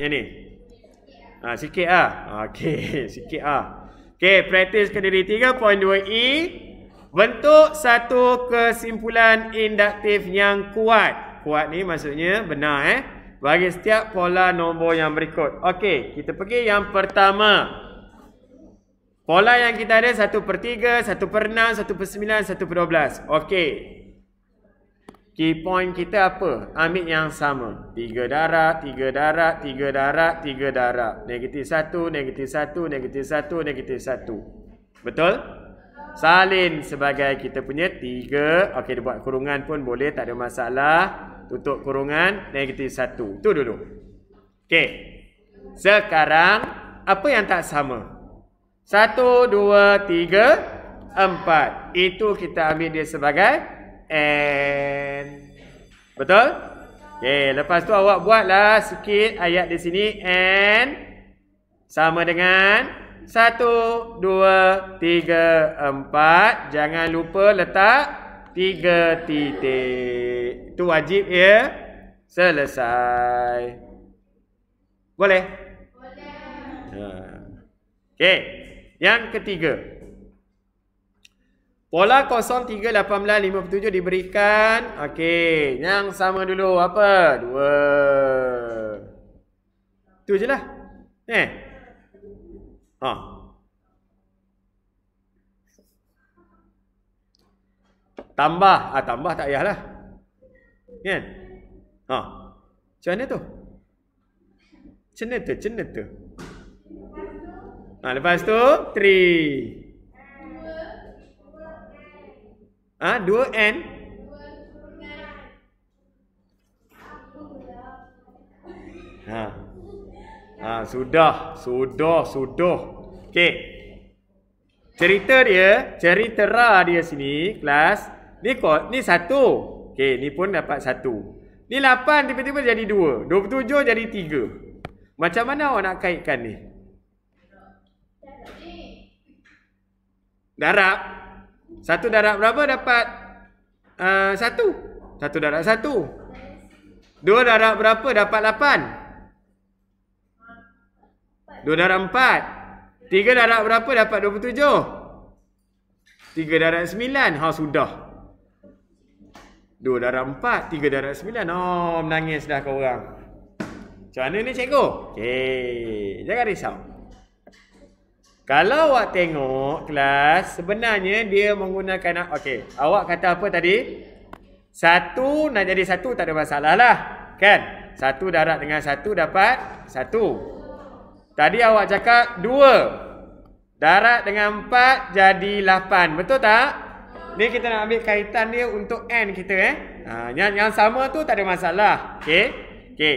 yang ni. Ha, sikit lah. Okey, sikit lah. Okey, practice kendiri 3.2E. Bentuk satu kesimpulan induktif yang kuat. Kuat ni maksudnya benar eh. Bagi setiap pola nombor yang berikut. Okay, kita pergi yang pertama. Pola yang kita ada 1 per 3, 1 per 6, 1 per 9, 1 per 12. Okey. Key point kita apa? Ambil yang sama. Tiga darab, tiga darab, tiga darab, tiga darab. Negatif satu, negatif satu, negatif satu, negatif satu. Betul? Salin sebagai kita punya tiga. Okey, dia buat kurungan pun boleh. Tak ada masalah. Tutup kurungan. Negatif satu. Itu dulu. Okey. Sekarang, apa yang tak sama? Satu, dua, tiga, empat. Itu kita ambil dia sebagai and betul? Okey, lepas tu awak buatlah sikit ayat di sini and sama dengan satu, dua, tiga, empat. jangan lupa letak tiga titik. Itu wajib ya. Selesai. Boleh? Boleh. Ha. Okey, yang ketiga. Pola 038957 diberikan. Okey. Yang sama dulu. Apa? Dua. Itu je lah. Eh. Ha. Tambah. Ah, tambah tak payahlah. Kan? Ha. Macam mana tu? Macam tu? Macam tu? Ha, lepas tu, 3. Ha, dua n. Ha. Ha, sudah, sudah, sudah. Okey. Cerita dia, cerita dia sini kelas. Ni kot, ni satu. Okey, ni pun dapat satu. Ni lapan tiba-tiba jadi dua. Dua puluh tujuh jadi tiga. Macam mana awak nak kaitkan ni? Darab. Darab. Satu darab berapa dapat uh, satu? Satu darab satu. Dua darab berapa dapat lapan? Dua darab empat. Tiga darab berapa dapat dua puluh tujuh? Tiga darab sembilan. Ha, sudah. Dua darab empat. Tiga darab sembilan. Oh, menangis dah korang. Macam mana ni cikgu? Okay. Jangan risau. Kalau awak tengok kelas, sebenarnya dia menggunakan... Okey, awak kata apa tadi? Satu nak jadi satu tak ada masalah lah. Kan? Satu darat dengan satu dapat satu. Tadi awak cakap dua. Darat dengan empat jadi lapan. Betul tak? Ni kita nak ambil kaitan dia untuk N kita eh. Ha, yang, yang sama tu tak ada masalah. Okey? Okey.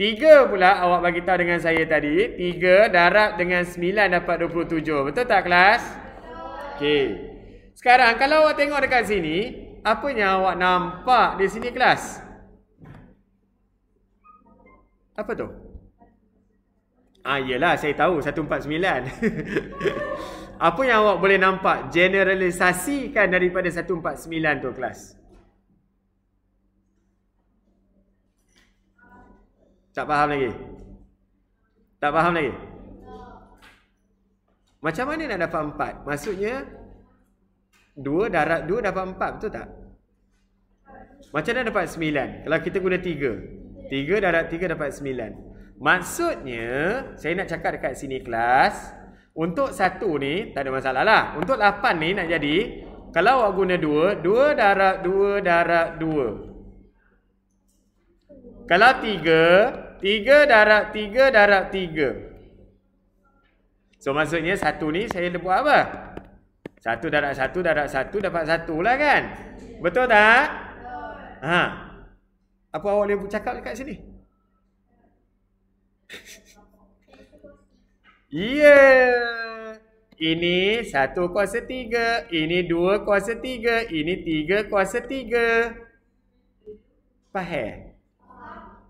Tiga pula awak bagi tahu dengan saya tadi. Tiga darab dengan sembilan dapat dua puluh tujuh. Betul tak kelas? Okey. Sekarang kalau awak tengok dekat sini. Apa yang awak nampak di sini kelas? Apa tu? Ah, yelah saya tahu. Satu empat sembilan. Apa yang awak boleh nampak generalisasikan daripada satu empat sembilan tu Kelas? Tak faham lagi? Tak faham lagi? Macam mana nak dapat empat? Maksudnya Dua, darat, dua dapat empat betul tak? Macam mana dapat sembilan? Kalau kita guna tiga Tiga darat tiga dapat sembilan Maksudnya Saya nak cakap dekat sini kelas Untuk satu ni tak ada masalah lah Untuk lapan ni nak jadi Kalau awak guna dua Dua darat dua darat dua kalau tiga, tiga darab tiga darab tiga. So, maksudnya satu ni saya buat apa? Satu darab satu darab satu dapat satu lah kan? Betul tak? Ha. Apa awak boleh cakap dekat sini? yeah. Ini satu kuasa tiga. Ini dua kuasa tiga. Ini tiga kuasa tiga. Faham?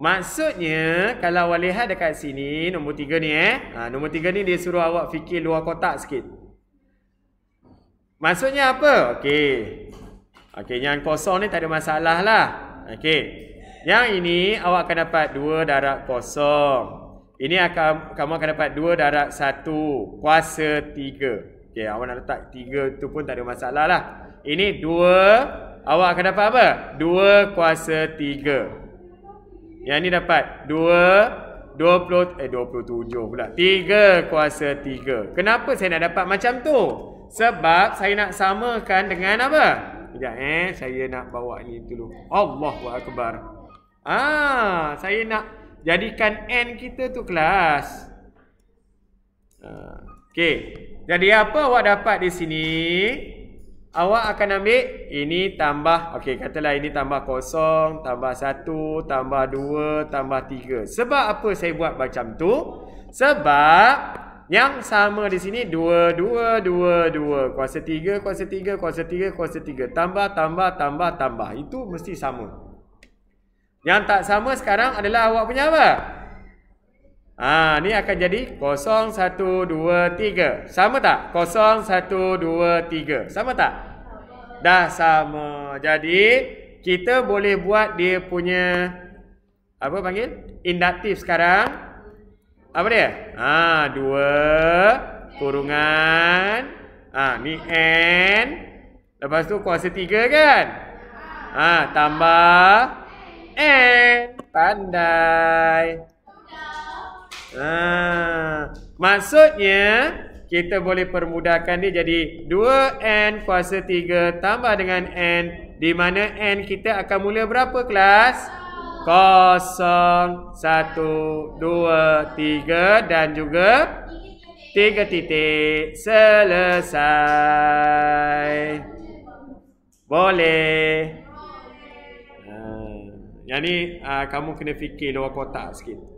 Maksudnya kalau awak lihat dekat sini nombor tiga ni eh. Ha, nombor tiga ni dia suruh awak fikir luar kotak sikit. Maksudnya apa? Okey. Okey yang kosong ni tak ada masalah lah. Okey. Yang ini awak akan dapat dua darab kosong. Ini akan kamu akan dapat dua darab satu kuasa tiga. Okey awak nak letak tiga tu pun tak ada masalah lah. Ini dua awak akan dapat apa? Dua kuasa tiga. Yang ni dapat 2 20 eh 27 pula. 3 kuasa 3. Kenapa saya nak dapat macam tu? Sebab saya nak samakan dengan apa? Sekejap eh, saya nak bawa ni dulu. Allahuakbar. Ah, saya nak jadikan n kita tu kelas. Ah, okey. Jadi apa awak dapat di sini? Awak akan ambil ini tambah okey katalah ini tambah kosong, tambah satu, tambah dua, tambah tiga. Sebab apa saya buat macam tu? Sebab yang sama di sini dua, dua, dua, dua. Kuasa tiga, kuasa tiga, kuasa tiga, kuasa tiga. Tambah, tambah, tambah, tambah. Itu mesti sama. Yang tak sama sekarang adalah awak punya apa? Ah, ni akan jadi 0 1 2 3. Sama tak? 0 1 2 3. Sama tak? Dah sama. Jadi kita boleh buat dia punya apa panggil? Induktif sekarang. Apa dia? Ah, ha, 2 kurungan ah ni n lepas tu kuasa 3 kan? Ah, tambah n pandai. Ha, maksudnya kita boleh permudahkan dia jadi 2N kuasa 3 tambah dengan N. Di mana N kita akan mula berapa kelas? 0, 1, 2, 3 dan juga tiga titik. Selesai. Boleh. Ha. Yang ni uh, kamu kena fikir luar kotak sikit.